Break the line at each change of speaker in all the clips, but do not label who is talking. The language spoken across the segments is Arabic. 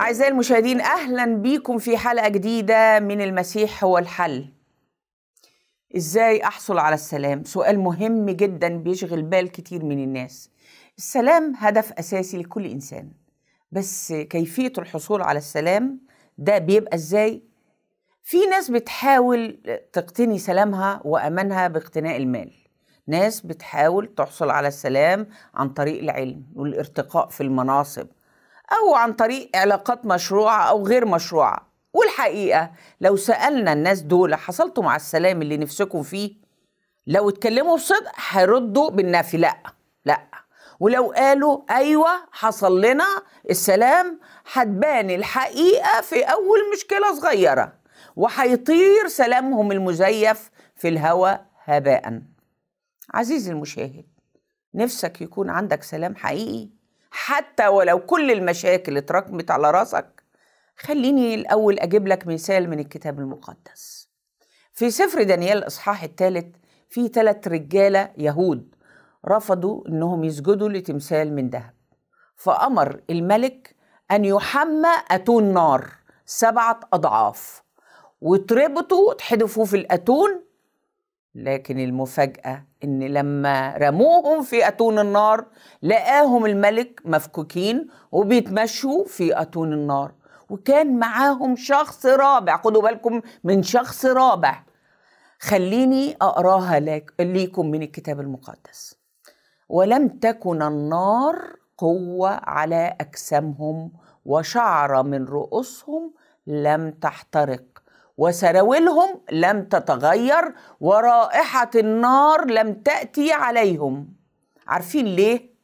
أعزائي المشاهدين أهلا بيكم في حلقة جديدة من المسيح هو الحل إزاي أحصل على السلام سؤال مهم جدا بيشغل بال كتير من الناس السلام هدف أساسي لكل إنسان بس كيفية الحصول على السلام ده بيبقى إزاي في ناس بتحاول تقتني سلامها وأمانها باقتناء المال ناس بتحاول تحصل على السلام عن طريق العلم والارتقاء في المناصب أو عن طريق علاقات مشروعة أو غير مشروعة والحقيقة لو سألنا الناس دول حصلتوا مع السلام اللي نفسكم فيه لو اتكلموا بصدق هيردوا بالنفي لا لا ولو قالوا أيوة حصل لنا السلام هتبان الحقيقة في أول مشكلة صغيرة وهيطير سلامهم المزيف في الهواء هباء عزيزي المشاهد نفسك يكون عندك سلام حقيقي حتى ولو كل المشاكل اتراكمت على راسك خليني الأول أجيب لك مثال من الكتاب المقدس في سفر دانيال الإصحاح الثالث في ثلاث رجالة يهود رفضوا أنهم يسجدوا لتمثال من ذهب فأمر الملك أن يحمى أتون نار سبعة أضعاف وتربطوا تحدفوا في الأتون لكن المفاجأة إن لما رموهم في أتون النار لقاهم الملك مفكوكين وبيتمشوا في أتون النار وكان معاهم شخص رابع خدوا بالكم من شخص رابع خليني أقراها ليكم من الكتاب المقدس ولم تكن النار قوة على أجسامهم وشعرة من رؤوسهم لم تحترق وسراويلهم لم تتغير ورائحة النار لم تأتي عليهم عارفين ليه؟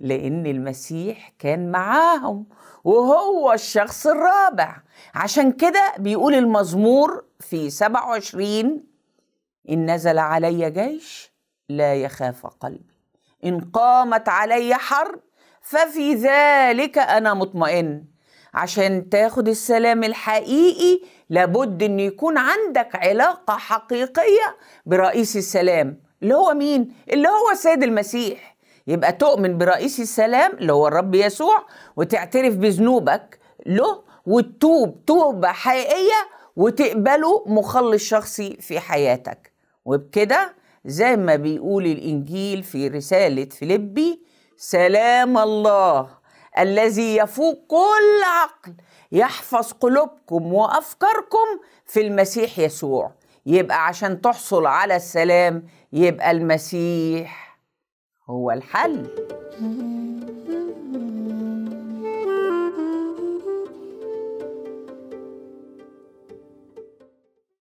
لأن المسيح كان معاهم وهو الشخص الرابع عشان كده بيقول المزمور في 27 إن نزل علي جيش لا يخاف قلبي إن قامت علي حرب ففي ذلك أنا مطمئن عشان تاخد السلام الحقيقي لابد ان يكون عندك علاقه حقيقيه برئيس السلام اللي هو مين اللي هو السيد المسيح يبقى تؤمن برئيس السلام اللي هو الرب يسوع وتعترف بذنوبك له وتتوب توبه حقيقيه وتقبله مخلص شخصي في حياتك وبكده زي ما بيقول الانجيل في رساله فيلبي سلام الله الذي يفوق كل عقل يحفظ قلوبكم وافكاركم في المسيح يسوع يبقى عشان تحصل على السلام يبقى المسيح هو الحل